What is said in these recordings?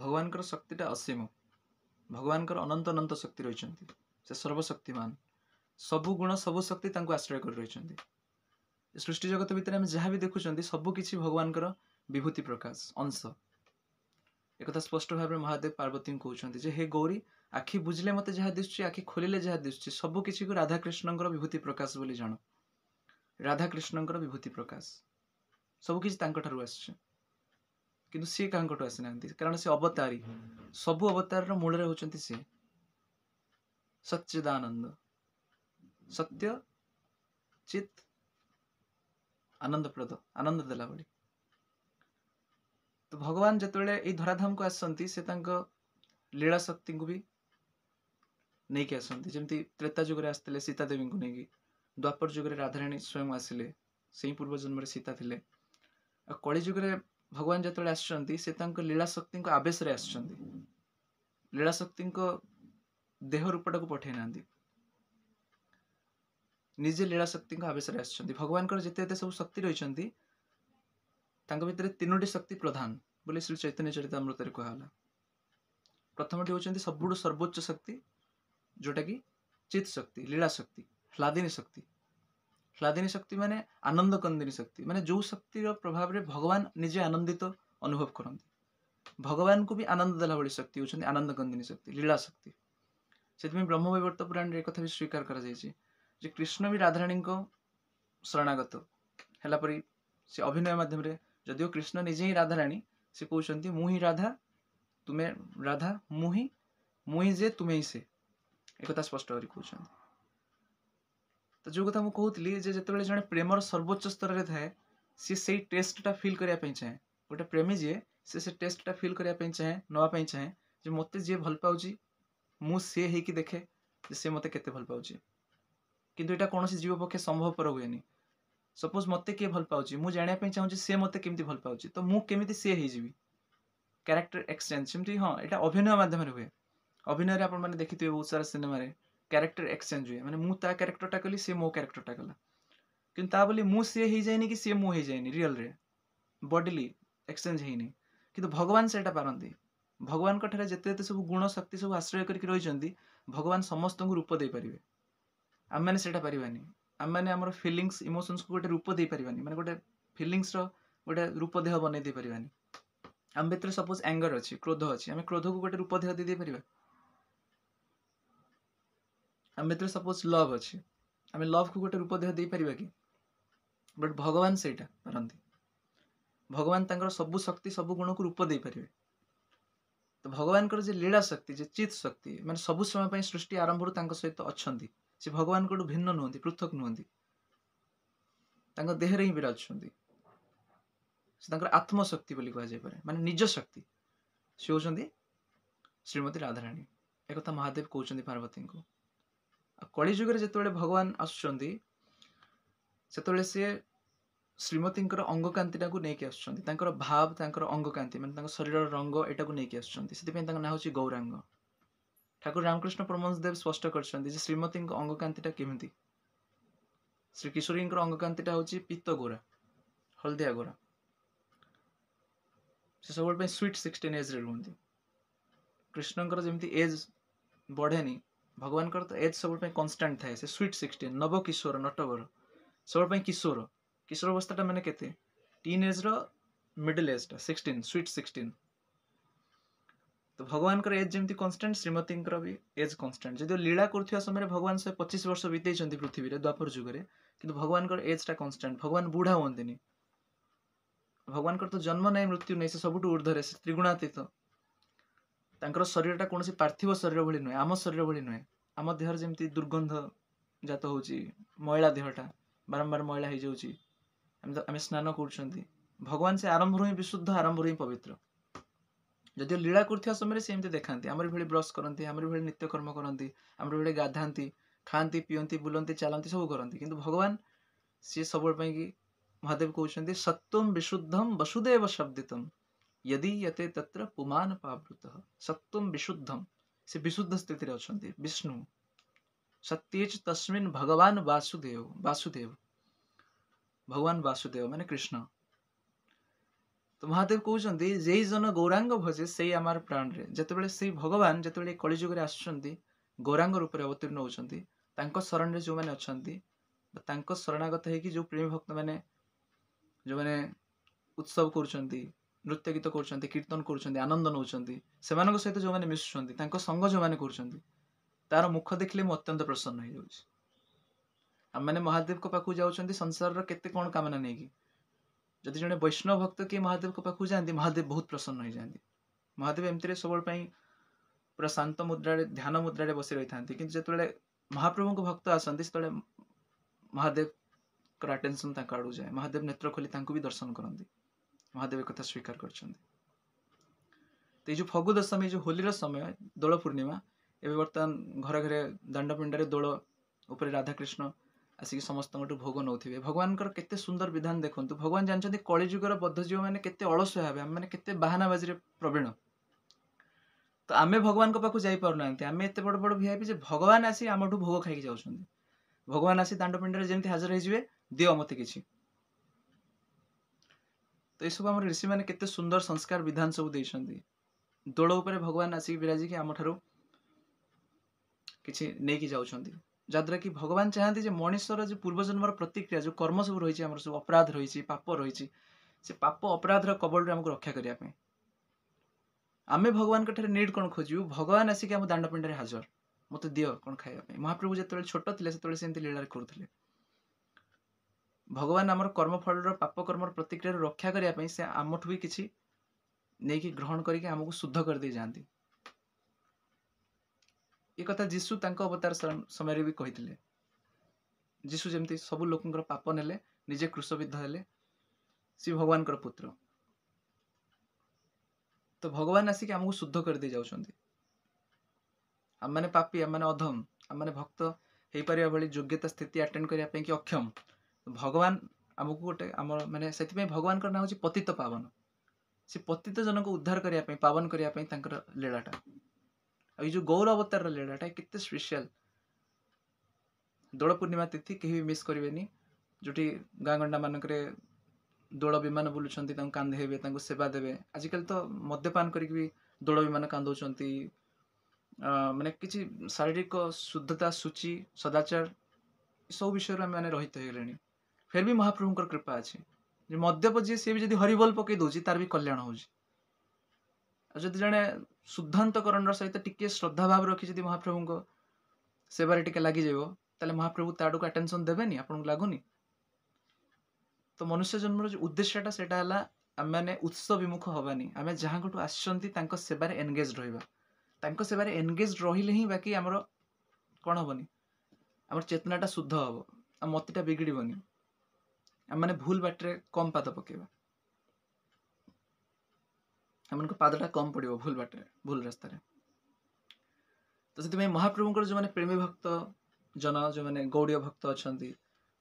ଭଗବାନଙ୍କର ଶକ୍ତିଟା ଅସୀମ ଭଗବାନଙ୍କର ଅନନ୍ତ ଅନନ୍ତ ଶକ୍ତି ରହିଛନ୍ତି ସେ ସର୍ବଶକ୍ତିମାନ ସବୁ ଗୁଣ ସବୁ ଶକ୍ତି ତାଙ୍କୁ ଆଶ୍ରୟ କରି ରହିଛନ୍ତି ସୃଷ୍ଟି ଜଗତ ଭିତରେ ଆମେ ଯାହା ବି ଦେଖୁଛନ୍ତି ସବୁ କିଛି ଭଗବାନଙ୍କର ବିଭୂତି ପ୍ରକାଶ ଅଂଶ ଏକଥା ସ୍ପଷ୍ଟ ଭାବରେ ମହାଦେବ ପାର୍ବତୀଙ୍କୁ କହୁଛନ୍ତି ଯେ ହେ ଗୌରୀ ଆଖି ବୁଝିଲେ ମୋତେ ଯାହା ଦିଶୁଛି ଆଖି ଖୋଲିଲେ ଯାହା ଦିଶୁଛି ସବୁ କିଛିକୁ ରାଧାକୃଷ୍ଣଙ୍କର ବିଭୂତି ପ୍ରକାଶ ବୋଲି ଜାଣ ରାଧାକୃଷ୍ଣଙ୍କର ବିଭୂତି ପ୍ରକାଶ ସବୁ କିଛି ତାଙ୍କଠାରୁ ଆସିଛି କିନ୍ତୁ ସିଏ କାହାଙ୍କଠୁ ଆସିନାହାନ୍ତି କାରଣ ସେ ଅବତାରୀ ସବୁ ଅବତାରର ମୂଳରେ ହେଉଛନ୍ତି ସିଏ ସଚ୍ଚିଦାନନ୍ଦ ସତ୍ୟ ଚିତ୍ ଆନନ୍ଦପ୍ରଦ ଆନନ୍ଦ ଦେଲା ଭଳି ତ ଭଗବାନ ଯେତେବେଳେ ଏଇ ଧରାଧାମକୁ ଆସନ୍ତି ସେ ତାଙ୍କ ଲୀଳା ଶକ୍ତିଙ୍କୁ ବି ନେଇକି ଆସନ୍ତି ଯେମିତି ତ୍ରେତା ଯୁଗରେ ଆସିଥିଲେ ସୀତା ଦେବୀଙ୍କୁ ନେଇକି ଦ୍ୱାପର ଯୁଗରେ ରାଧାରାଣୀ ସ୍ୱୟଂ ଆସିଲେ ସେହି ପୂର୍ବ ଜନ୍ମରେ ସୀତା ଥିଲେ ଆଉ କଳି ଯୁଗରେ भगवान जो शक्ति आवेश आसाशक्ति देह रूपट को पठे ना निजे लीलाशक्ति आवेश भगवान जिते सब शक्ति रही भितर तीनो शक्ति प्रधान बोले श्री चैतन्य चरितमृत कहला प्रथम सब सर्वोच्च शक्ति जोटा कि चित्त शक्ति लीलाशक्ति लादिनी शक्ति ख्लादिनी शक्ति मैंने आनंदकंदिनी शक्ति मानने जो शक्ति प्रभाव में भगवान निजे आनंदित तो अनुभव करते भगवान को भी आनंद देला भाई शक्ति हो आनंदकंदिनी शक्ति लीला शक्ति से ब्रह्म बैवर्त पुराण एक भी स्वीकार कर कृष्ण भी राधाराणी शरणागत है से अभिनय मध्यम जदि कृष्ण निजे ही राधाराणी से कहते मुँह राधा तुम्हें राधा मुही मुही तुम्हें से एक स्पष्ट कर कहते तो जो कथा मुझे कहती जो जे प्रेमर सर्वोच्च स्तर में थाए सी से टेस्टा फिल करने चाहे गोटे प्रेमी जी से, से टेस्टा फिल करने चाहे नाप चाहे जो मत जी भल पाँच मुझे सी हो देखे से मत के भल पाँच कितु यहाँ कौन जीव पक्षे संभवपर हुए सपोज मत किए भल पाँच मुझे जानापे चाहूँ सी मत के भल पाँच तो मुझे केमी सी हो क्यारेक्टर एक्सचे सेमती हाँ यहाँ अभिनय मध्यम हुए अभिनय आप देखिए बहुत सारा सिनेमें कैरेक्टर एक्सचेंज हुए मैंने मु ता क्यारेक्टरटा कली से मो क्यारेक्टरटा कला କିନ୍ତୁ ତା ବୋଲି ମୁଁ ସିଏ ହେଇଯାଇନି କି ସିଏ ମୁଁ ହେଇଯାଇନି ରିଅଲ୍ରେ ବଡିଲି ଏକ୍ସଚେଞ୍ଜ ହେଇନି କିନ୍ତୁ ଭଗବାନ ସେଇଟା ପାରନ୍ତି ଭଗବାନଙ୍କ ଠାରେ ଯେତେ ଯେତେ ସବୁ ଗୁଣ ଶକ୍ତି ସବୁ ଆଶ୍ରୟ କରିକି ରହିଛନ୍ତି ଭଗବାନ ସମସ୍ତଙ୍କୁ ରୂପ ଦେଇପାରିବେ ଆମେମାନେ ସେଇଟା ପାରିବାନି ଆମେମାନେ ଆମର ଫିଲିଙ୍ଗସ୍ ଇମୋସନ୍ସକୁ ଗୋଟେ ରୂପ ଦେଇପାରିବାନି ମାନେ ଗୋଟେ ଫିଲିଙ୍ଗସ୍ର ଗୋଟେ ରୂପ ଦେହ ବନେଇ ଦେଇପାରିବାନି ଆମ ଭିତରେ ସପୋଜ୍ ଆଙ୍ଗର ଅଛି କ୍ରୋଧ ଅଛି ଆମେ କ୍ରୋଧକୁ ଗୋଟେ ରୂପ ଦେହ ଦେଇଦେଇପାରିବା ଆମ ଭିତରେ ସପୋଜ୍ ଲଭ୍ ଅଛି ଆମେ ଲଭ୍କୁ ଗୋଟେ ରୂପ ଦେହ ଦେଇପାରିବା କି ବଟ୍ ଭଗବାନ ସେଇଟା ପାରନ୍ତି ଭଗବାନ ତାଙ୍କର ସବୁ ଶକ୍ତି ସବୁ ଗୁଣକୁ ରୂପ ଦେଇପାରିବେ ତ ଭଗବାନଙ୍କର ଯେ ଲୀଳା ଶକ୍ତି ଯେ ଚିତ୍ ଶକ୍ତି ମାନେ ସବୁ ସମୟ ପାଇଁ ସୃଷ୍ଟି ଆରମ୍ଭରୁ ତାଙ୍କ ସହିତ ଅଛନ୍ତି ସେ ଭଗବାନଙ୍କଠୁ ଭିନ୍ନ ନୁହନ୍ତି ପୃଥକ ନୁହନ୍ତି ତାଙ୍କ ଦେହରେ ହିଁ ବିରାଜୁଛନ୍ତି ସେ ତାଙ୍କର ଆତ୍ମଶକ୍ତି ବୋଲି କୁହାଯାଇପାରେ ମାନେ ନିଜ ଶକ୍ତି ସେ ହେଉଛନ୍ତି ଶ୍ରୀମତୀ ରାଧାରାଣୀ ଏକଥା ମହାଦେବ କହୁଛନ୍ତି ପାର୍ବତୀଙ୍କୁ କଳିଯୁଗରେ ଯେତେବେଳେ ଭଗବାନ ଆସୁଛନ୍ତି ସେତେବେଳେ ସିଏ ଶ୍ରୀମତୀଙ୍କର ଅଙ୍ଗକାନ୍ତିଟାକୁ ନେଇକି ଆସୁଛନ୍ତି ତାଙ୍କର ଭାବ ତାଙ୍କର ଅଙ୍ଗକାନ୍ତି ମାନେ ତାଙ୍କ ଶରୀରର ରଙ୍ଗ ଏଟାକୁ ନେଇକି ଆସୁଛନ୍ତି ସେଥିପାଇଁ ତାଙ୍କ ନାଁ ହେଉଛି ଗୌରାଙ୍ଗ ଠାକୁର ରାମକୃଷ୍ଣ ପରମହଂସ ଦେବ ସ୍ପଷ୍ଟ କରିଛନ୍ତି ଯେ ଶ୍ରୀମତୀଙ୍କ ଅଙ୍ଗକାନ୍ତିଟା କେମିତି ଶ୍ରୀ କିଶୋରୀଙ୍କର ଅଙ୍ଗକାନ୍ତିଟା ହେଉଛି ପିତ୍ତ ଗୋରା ହଳଦିଆ ଗୋରା ସେ ସବୁବେଳେ ପାଇଁ ସ୍ୱିଟ୍ ସିକ୍ସଟିନ୍ ଏଜ୍ରେ ରୁହନ୍ତି କୃଷ୍ଣଙ୍କର ଯେମିତି ଏଜ୍ ବଢ଼େନି भगवान तो एज सब कन्स्टाट था से स्वीट सिक्सटीन नव किशोर नटवर सब किशोर किशोर अवस्था मैंने केन एज रिडिल एजटा सिक्सटीन स्वीट सिक्सटीन तो भगवान एज जमी कन्स्टाट श्रीमती भी एज कन्स्टाट जदि लीला कर समय भगवान शहे पचीस वर्ष बीत पृथ्वी में द्वापर जुगे कि भगवान एजटा कन्स्टाट भगवान बुढ़ा हमें भगवान तो जन्म नहीं मृत्यु नहीं सब ऊर्धर से त्रिगुणातीत ତାଙ୍କର ଶରୀରଟା କୌଣସି ପାର୍ଥିବ ଶରୀର ଭଳି ନୁହେଁ ଆମ ଶରୀର ଭଳି ନୁହେଁ ଆମ ଦେହରେ ଯେମିତି ଦୁର୍ଗନ୍ଧ ଜାତ ହେଉଛି ମଇଳା ଦେହଟା ବାରମ୍ବାର ମଇଳା ହେଇଯାଉଛି ଆମେ ଆମେ ସ୍ନାନ କରୁଛନ୍ତି ଭଗବାନ ସେ ଆରମ୍ଭରୁ ହିଁ ବିଶୁଦ୍ଧ ଆରମ୍ଭରୁ ହିଁ ପବିତ୍ର ଯଦିଓ ଲୀଳା କରୁଥିବା ସମୟରେ ସେ ଏମିତି ଦେଖାନ୍ତି ଆମର ଭଳି ବ୍ରସ୍ କରନ୍ତି ଆମର ଭଳି ନିତ୍ୟକର୍ମ କରନ୍ତି ଆମର ଭଳି ଗାଧାନ୍ତି ଖାଆନ୍ତି ପିଅନ୍ତି ବୁଲନ୍ତି ଚାଲନ୍ତି ସବୁ କରନ୍ତି କିନ୍ତୁ ଭଗବାନ ସିଏ ସବୁବେଳେ ପାଇଁକି ମହାଦେବ କହୁଛନ୍ତି ସତ୍ୱମ୍ ବିଶୁଦ୍ଧମ୍ ବସୁଦେବ ଶବ୍ଦିତମ୍ यदि यते तत्र पुमान पावृत सत्वम विशुद्धम से विशुद्ध स्थिति अच्छा विष्णु सत्येच तस्मिन भगवान वासुदेव वासुदेव भगवान वासुदेव मान कृष्ण तो महादेव कहते जे जन गौरांग भजे से आमार प्राण रे जत भगवान जत कलीजुगे आसरांग रूप से अवतीर्ण होती शरण में जो मैंने अच्छा शरणागत हो प्रेमी भक्त मैंने जो मैंने उत्सव कर नृत्य गीत करतन कर आनंद नौ सहित जो मैंने मिशुचान संग जो मैंने कर तार मुख देखने मुझे अत्यंत प्रसन्न हो जाने महादेव के पाक जाऊँ संसार रेते कौन कामना नहीं कि जदि जो वैष्णव भक्त किए महादेव पाखक जाती महादेव बहुत प्रसन्न हो जाती महादेव एमती है सब पूरा शांत मुद्रा ध्यान मुद्रा बस रही था कि जो महाप्रभु को भक्त आसते महादेव आटेनसन आड़ जाए महादेव नेत्र खोली भी दर्शन करती ମହାଦେବ ଏ କଥା ସ୍ୱୀକାର କରିଛନ୍ତି ତ ଏଇ ଯେଉଁ ଫଗୁ ଦଶମୀ ଯେଉଁ ହୋଲିର ସମୟ ଦୋଳ ପୂର୍ଣ୍ଣିମା ଏବେ ବର୍ତ୍ତମାନ ଘରେ ଘରେ ଦାଣ୍ଡପିଣ୍ଡାରେ ଦୋଳ ଉପରେ ରାଧାକୃଷ୍ଣ ଆସିକି ସମସ୍ତଙ୍କଠୁ ଭୋଗ ନେଉଥିବେ ଭଗବାନଙ୍କର କେତେ ସୁନ୍ଦର ବିଧାନ ଦେଖନ୍ତୁ ଭଗବାନ ଜାଣିଛନ୍ତି କଳିଯୁଗର ବଦ୍ଧଜୀବମାନେ କେତେ ଅଳସୁଆ ହେବେ ଆମେମାନେ କେତେ ବାହାନାବାଜିରେ ପ୍ରବୀଣ ତ ଆମେ ଭଗବାନଙ୍କ ପାଖକୁ ଯାଇପାରୁନାହାନ୍ତି ଆମେ ଏତେ ବଡ଼ ବଡ଼ ଭିଆଇପି ଯେ ଭଗବାନ ଆସି ଆମଠୁ ଭୋଗ ଖାଇକି ଯାଉଛନ୍ତି ଭଗବାନ ଆସି ଦାଣ୍ଡପିଣ୍ଡାରେ ଯେମିତି ହାଜର ହେଇଯିବେ ଦିଅ ମୋତେ କିଛି ତ ଏସବୁ ଆମର ଋଷିମାନେ କେତେ ସୁନ୍ଦର ସଂସ୍କାର ବିଧାନ ସବୁ ଦେଇଛନ୍ତି ଦୋଳ ଉପରେ ଭଗବାନ ଆସିକି ବିରାଜିକି ଆମଠାରୁ କିଛି ନେଇକି ଯାଉଛନ୍ତି ଯାହାଦ୍ୱାରା କି ଭଗବାନ ଚାହାନ୍ତି ଯେ ମଣିଷର ଯେଉଁ ପୂର୍ବଜନ୍ମର ପ୍ରତିକ୍ରିୟା ଯେଉଁ କର୍ମ ସବୁ ରହିଛି ଆମର ସବୁ ଅପରାଧ ରହିଛି ପାପ ରହିଛି ସେ ପାପ ଅପରାଧର କବଳରୁ ଆମକୁ ରକ୍ଷା କରିବା ପାଇଁ ଆମେ ଭଗବାନଙ୍କ ଠାରେ ନିଡ୍ କ'ଣ ଖୋଜିବୁ ଭଗବାନ ଆସିକି ଆମ ଦାଣ୍ଡ ପିଣ୍ଡାରେ ହାଜର ମୋତେ ଦିଅ କ'ଣ ଖାଇବା ପାଇଁ ମହାପ୍ରଭୁ ଯେତେବେଳେ ଛୋଟ ଥିଲେ ସେତେବେଳେ ସେମିତି ଲୀଳାରେ କରୁଥିଲେ ଭଗବାନ ଆମର କର୍ମଫଳର ପାପକର୍ମର ପ୍ରତିକ୍ରିୟାରୁ ରକ୍ଷା କରିବା ପାଇଁ ସେ ଆମଠୁ ବି କିଛି ନେଇକି ଗ୍ରହଣ କରିକି ଆମକୁ ଶୁଦ୍ଧ କରିଦେଇ ଯାଆନ୍ତି ଏ କଥା ଯୀଶୁ ତାଙ୍କ ଅବତାର ସମୟରେ ବି କହିଥିଲେ ଯୀଶୁ ଯେମିତି ସବୁ ଲୋକଙ୍କର ପାପ ନେଲେ ନିଜେ କୃଷବିଦ୍ଧ ହେଲେ ସେ ଭଗବାନଙ୍କର ପୁତ୍ର ତ ଭଗବାନ ଆସିକି ଆମକୁ ଶୁଦ୍ଧ କରିଦେଇ ଯାଉଛନ୍ତି ଆମମାନେ ପାପି ଆମମାନେ ଅଧମ ଆମମାନେ ଭକ୍ତ ହେଇପାରିବା ଭଳି ଯୋଗ୍ୟତା ସ୍ଥିତି ଆଟେଣ୍ଡ କରିବା ପାଇଁ କି ଅକ୍ଷମ ଭଗବାନ ଆମକୁ ଗୋଟେ ଆମର ମାନେ ସେଥିପାଇଁ ଭଗବାନଙ୍କର ନାଁ ହେଉଛି ପତିତ ପାବନ ସେ ପତିତ ଜନକୁ ଉଦ୍ଧାର କରିବା ପାଇଁ ପାବନ କରିବା ପାଇଁ ତାଙ୍କର ଲୀଳାଟା ଆଉ ଏଇ ଯେଉଁ ଗୌର ଅବତାରର ଲୀଳାଟା କେତେ ସ୍ପେଶିଆଲ୍ ଦୋଳ ପୂର୍ଣ୍ଣିମା ତିଥି କେହି ବି ମିସ୍ କରିବେନି ଯେଉଁଠି ଗାଁ ଗଣ୍ଡାମାନଙ୍କରେ ଦୋଳ ବିମାନ ବୁଲୁଛନ୍ତି ତାଙ୍କୁ କାନ୍ଧେଇବେ ତାଙ୍କୁ ସେବା ଦେବେ ଆଜିକାଲି ତ ମଦ୍ୟପାନ କରିକି ବି ଦୋଳ ବିମାନ କାନ୍ଦଉଛନ୍ତି ମାନେ କିଛି ଶାରୀରିକ ଶୁଦ୍ଧତା ସୂଚୀ ସଦାଚାର ଏସବୁ ବିଷୟରେ ଆମେମାନେ ରହିତ ହେଇଗଲେଣି ଫେର୍ ବି ମହାପ୍ରଭୁଙ୍କର କୃପା ଅଛି ଯେ ମଦ୍ୟପ ଯିଏ ସିଏ ବି ଯଦି ହରିବୋଲ ପକାଇ ଦେଉଛି ତାର ବି କଲ୍ୟାଣ ହେଉଛି ଆଉ ଯଦି ଜଣେ ଶୁଦ୍ଧାନ୍ତକରଣର ସହିତ ଟିକିଏ ଶ୍ରଦ୍ଧାଭାବ ରଖି ଯଦି ମହାପ୍ରଭୁଙ୍କ ସେବାରେ ଟିକେ ଲାଗିଯିବ ତାହେଲେ ମହାପ୍ରଭୁ ତା ଆଡ଼କୁ ଆଟେନସନ୍ ଦେବେନି ଆପଣଙ୍କୁ ଲାଗୁନି ତ ମନୁଷ୍ୟ ଜନ୍ମର ଯେଉଁ ଉଦ୍ଦେଶ୍ୟଟା ସେଇଟା ହେଲା ଆମେମାନେ ଉତ୍ସ ବିମୁଖ ହେବାନି ଆମେ ଯାହାଙ୍କଠୁ ଆସିଛନ୍ତି ତାଙ୍କ ସେବାରେ ଏନଗେଜ୍ ରହିବା ତାଙ୍କ ସେବାରେ ଏନଗେଜ୍ ରହିଲେ ହିଁ ବାକି ଆମର କ'ଣ ହେବନି ଆମର ଚେତନାଟା ଶୁଦ୍ଧ ହେବ ଆଉ ମତିଟା ବିଗିଡ଼ିବନି ମାନେ ଭୁଲ ବାଟରେ କମ୍ ପାଦ ପକେଇବା ଆମମାନଙ୍କ ପାଦଟା କମ୍ ପଡ଼ିବ ଭୁଲ ବାଟରେ ଭୁଲ ରାସ୍ତାରେ ତ ସେଥିପାଇଁ ମହାପ୍ରଭୁଙ୍କର ଯେଉଁମାନେ ପ୍ରେମୀ ଭକ୍ତ ଜନ ଯେଉଁମାନେ ଗୌଡ଼ୀୟ ଭକ୍ତ ଅଛନ୍ତି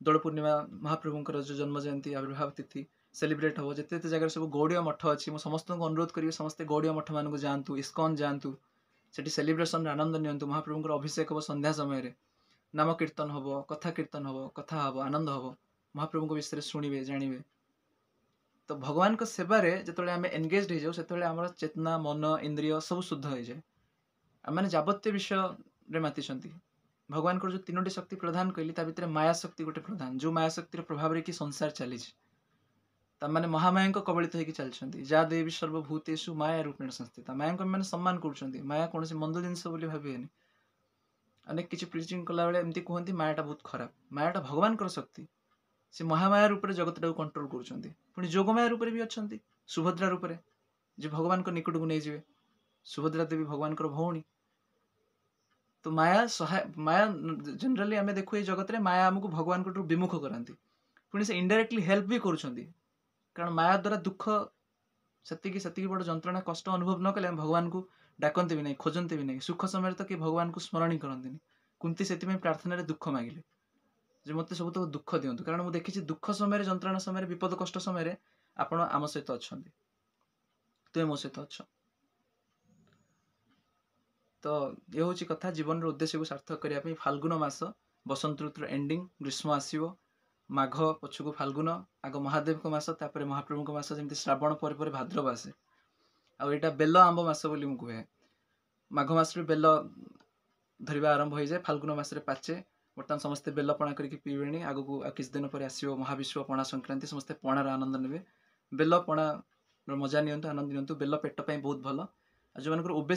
ଦୋଳ ପୂର୍ଣ୍ଣିମା ମହାପ୍ରଭୁଙ୍କର ଯେଉଁ ଜନ୍ମ ଜୟନ୍ତୀ ଆବିର୍ଭାବ ତିଥି ସେଲିବ୍ରେଟ୍ ହେବ ଯେତେ ଯେତେ ଜାଗାରେ ସବୁ ଗୌଡ଼ୀୟ ମଠ ଅଛି ମୁଁ ସମସ୍ତଙ୍କୁ ଅନୁରୋଧ କରିବି ସମସ୍ତେ ଗୌଡ଼ୀୟ ମଠମାନଙ୍କୁ ଯାଆନ୍ତୁ ଇସ୍କନ୍ ଯାଆନ୍ତୁ ସେଠି ସେଲିବ୍ରେସନ୍ରେ ଆନନ୍ଦ ନିଅନ୍ତୁ ମହାପ୍ରଭୁଙ୍କର ଅଭିଷେକ ହେବ ସନ୍ଧ୍ୟା ସମୟରେ ନାମ କୀର୍ତ୍ତନ ହେବ କଥା କୀର୍ତ୍ତନ ହେବ କଥା ହେବ ଆନନ୍ଦ ହେବ महाप्रभु विषय शुणवे जानवे तो भगवान को सेवे जो आम एनगेज हो जाऊ से आम चेतना मन इंद्रिय सब शुद्ध हो जाए आम मैंने जबत्य विषय माति भगवान को जो तीनो शक्ति प्रधान कहली माया शक्ति गोटे प्रधान जो माया शक्ति प्रभाव रे कि संसार चली मैंने महामाय कबलित तो होकर चलते जहा देवी सर्वभूतेशु माया रूपेण संस्थित माया को मैंने सम्मान करया कौन मंद जिन भावे अनेक किसी प्रिचिंग कला बेल एमती कहते मायाटा बहुत खराब मायाटा भगवान शक्ति ସେ ମହାମାୟା ରୂପରେ ଜଗତଟାକୁ କଣ୍ଟ୍ରୋଲ କରୁଛନ୍ତି ପୁଣି ଯୋଗମାୟା ରୂପରେ ବି ଅଛନ୍ତି ସୁଭଦ୍ରା ରୂପରେ ଯେ ଭଗବାନଙ୍କ ନିକଟକୁ ନେଇଯିବେ ସୁଭଦ୍ରା ଦେବୀ ଭଗବାନଙ୍କର ଭଉଣୀ ତ ମାୟା ସହାୟ ମାୟା ଜେନେରାଲି ଆମେ ଦେଖୁ ଏଇ ଜଗତରେ ମାୟା ଆମକୁ ଭଗବାନଙ୍କଠୁ ବିମୁଖ କରାନ୍ତି ପୁଣି ସେ ଇଣ୍ଡାଇରେକ୍ଟଲି ହେଲ୍ପ ବି କରୁଛନ୍ତି କାରଣ ମାୟା ଦ୍ୱାରା ଦୁଃଖ ସେତିକି ସେତିକି ବଡ଼ ଯନ୍ତ୍ରଣା କଷ୍ଟ ଅନୁଭବ ନ କଲେ ଆମେ ଭଗବାନଙ୍କୁ ଡାକନ୍ତି ବି ନାହିଁ ଖୋଜନ୍ତି ବି ନାହିଁ ସୁଖ ସମୟରେ ତ କେହି ଭଗବାନଙ୍କୁ ସ୍ମରଣୀ କରନ୍ତିନି କୁନ୍ତି ସେଥିପାଇଁ ପ୍ରାର୍ଥନାରେ ଦୁଃଖ ମାଗିଲେ ଯେ ମୋତେ ସବୁତକ ଦୁଃଖ ଦିଅନ୍ତୁ କାରଣ ମୁଁ ଦେଖିଛି ଦୁଃଖ ସମୟରେ ଯନ୍ତ୍ରଣା ସମୟରେ ବିପଦ କଷ୍ଟ ସମୟରେ ଆପଣ ଆମ ସହିତ ଅଛନ୍ତି ତୁମେ ମୋ ସହିତ ଅଛ ତ ଏ ହେଉଛି କଥା ଜୀବନର ଉଦ୍ଦେଶ୍ୟକୁ ସାର୍ଥକ କରିବା ପାଇଁ ଫାଲ୍ଗୁନ ମାସ ବସନ୍ତ ଋତୁର ଏଣ୍ଡିଂ ଗ୍ରୀଷ୍ମ ଆସିବ ମାଘ ପଛକୁ ଫାଲ୍ଗୁନ ଆଗ ମହାଦେବଙ୍କ ମାସ ତାପରେ ମହାପ୍ରଭୁଙ୍କ ମାସ ଯେମିତି ଶ୍ରାବଣ ପରେ ପରେ ଭାଦ୍ରବ ଆସେ ଆଉ ଏଇଟା ବେଲ ଆମ୍ବ ମାସ ବୋଲି ମୁଁ କୁହେ ମାଘ ମାସରେ ବେଲ ଧରିବା ଆରମ୍ଭ ହୋଇଯାଏ ଫାଲ୍ଗୁନ ମାସରେ ପାଚେ ବର୍ତ୍ତମାନ ସମସ୍ତେ ବେଲ ପଣା କରିକି ପିଇବେଣି ଆଗକୁ କିଛି ଦିନ ପରେ ଆସିବ ମହାବିଶ୍ୱ ପଣା ସଂକ୍ରାନ୍ତି ସମସ୍ତେ ପଣାର ଆନନ୍ଦ ନେବେ ବେଲ ପଣାର ମଜା ନିଅନ୍ତୁ ଆନନ୍ଦ ନିଅନ୍ତୁ ବେଲ ପେଟ ପାଇଁ ବହୁତ ଭଲ ଆଉ ଯେଉଁମାନଙ୍କର